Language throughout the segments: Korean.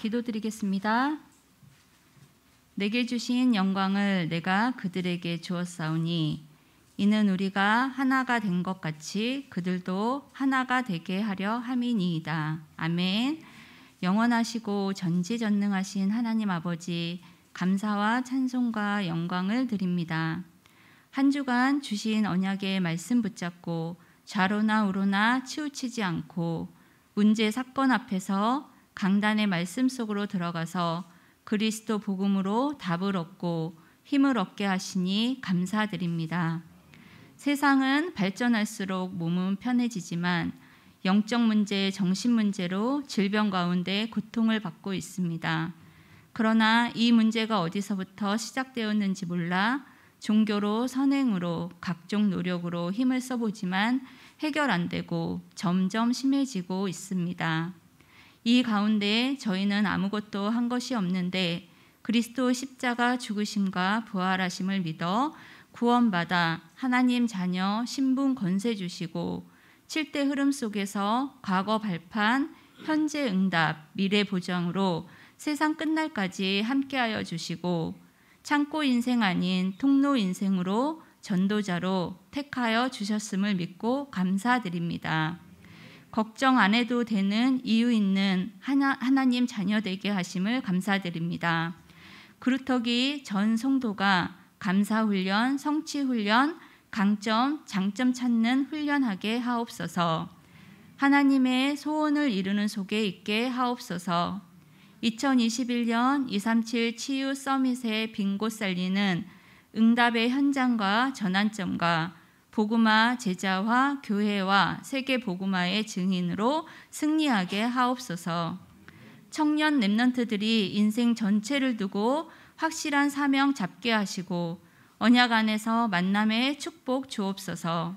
기도드리겠습니다. 내게 주신 영광을 내가 그들에게 주었사오니 이는 우리가 하나가 된 것 같이 그들도 하나가 되게 하려 함이니이다. 아멘. 영원하시고 전지전능하신 하나님 아버지 감사와 찬송과 영광을 드립니다. 한 주간 주신 언약의 말씀 붙잡고 좌로나 우로나 치우치지 않고 문제 사건 앞에서 강단의 말씀 속으로 들어가서 그리스도 복음으로 답을 얻고 힘을 얻게 하시니 감사드립니다. 세상은 발전할수록 몸은 편해지지만 영적 문제, 정신 문제로 질병 가운데 고통을 받고 있습니다. 그러나 이 문제가 어디서부터 시작되었는지 몰라 종교로 선행으로 각종 노력으로 힘을 써보지만 해결 안 되고 점점 심해지고 있습니다. 이 가운데 저희는 아무것도 한 것이 없는데 그리스도 십자가 죽으심과 부활하심을 믿어 구원받아 하나님 자녀 신분 건세 주시고 칠대 흐름 속에서 과거 발판, 현재 응답, 미래 보장으로 세상 끝날까지 함께하여 주시고 창고 인생 아닌 통로 인생으로 전도자로 택하여 주셨음을 믿고 감사드립니다. 걱정 안 해도 되는 이유 있는 하나, 하나님 자녀 되게 하심을 감사드립니다. 그루터기 전 성도가 감사 훈련, 성취 훈련, 강점, 장점 찾는 훈련하게 하옵소서. 하나님의 소원을 이루는 속에 있게 하옵소서. 2021년 237 치유 서밋의 빈곳 살리는 응답의 현장과 전환점과 복음화 제자와 교회와 세계 복음화의 증인으로 승리하게 하옵소서. 청년 렘런트들이 인생 전체를 두고 확실한 사명 잡게 하시고 언약 안에서 만남의 축복 주옵소서.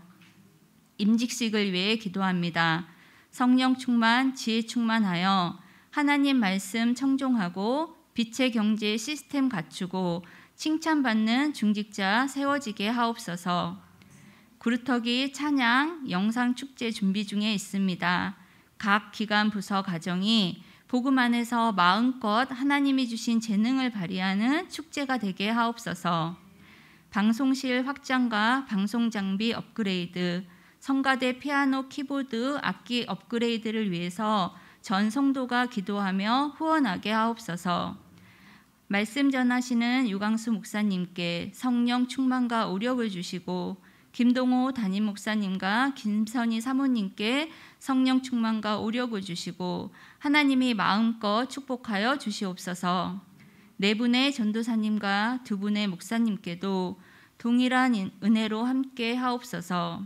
임직식을 위해 기도합니다. 성령 충만, 지혜 충만하여 하나님 말씀 청종하고 빛의 경제 시스템 갖추고 칭찬받는 중직자 세워지게 하옵소서. 구루터기 찬양 영상 축제 준비 중에 있습니다. 각 기관 부서 가정이 복음 안에서 마음껏 하나님이 주신 재능을 발휘하는 축제가 되게 하옵소서. 방송실 확장과 방송 장비 업그레이드, 성가대 피아노 키보드 악기 업그레이드를 위해서 전 성도가 기도하며 후원하게 하옵소서. 말씀 전하시는 유광수 목사님께 성령 충만과 오력을 주시고 김동호 담임 목사님과 김선희 사모님께 성령 충만과 오력을 주시고 하나님이 마음껏 축복하여 주시옵소서. 네 분의 전도사님과 두 분의 목사님께도 동일한 은혜로 함께 하옵소서.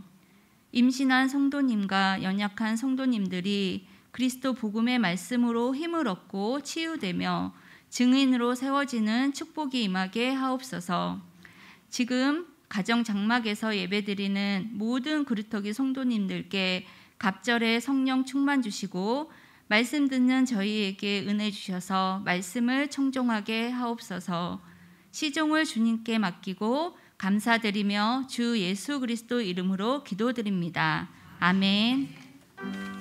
임신한 성도님과 연약한 성도님들이 그리스도 복음의 말씀으로 힘을 얻고 치유되며 증인으로 세워지는 축복이 임하게 하옵소서. 지금 가정 장막에서 예배드리는 모든 그루터기 성도님들께 갑절에 성령 충만 주시고 말씀 듣는 저희에게 은혜 주셔서 말씀을 청종하게 하옵소서. 시종을 주님께 맡기고 감사드리며 주 예수 그리스도 이름으로 기도드립니다. 아멘.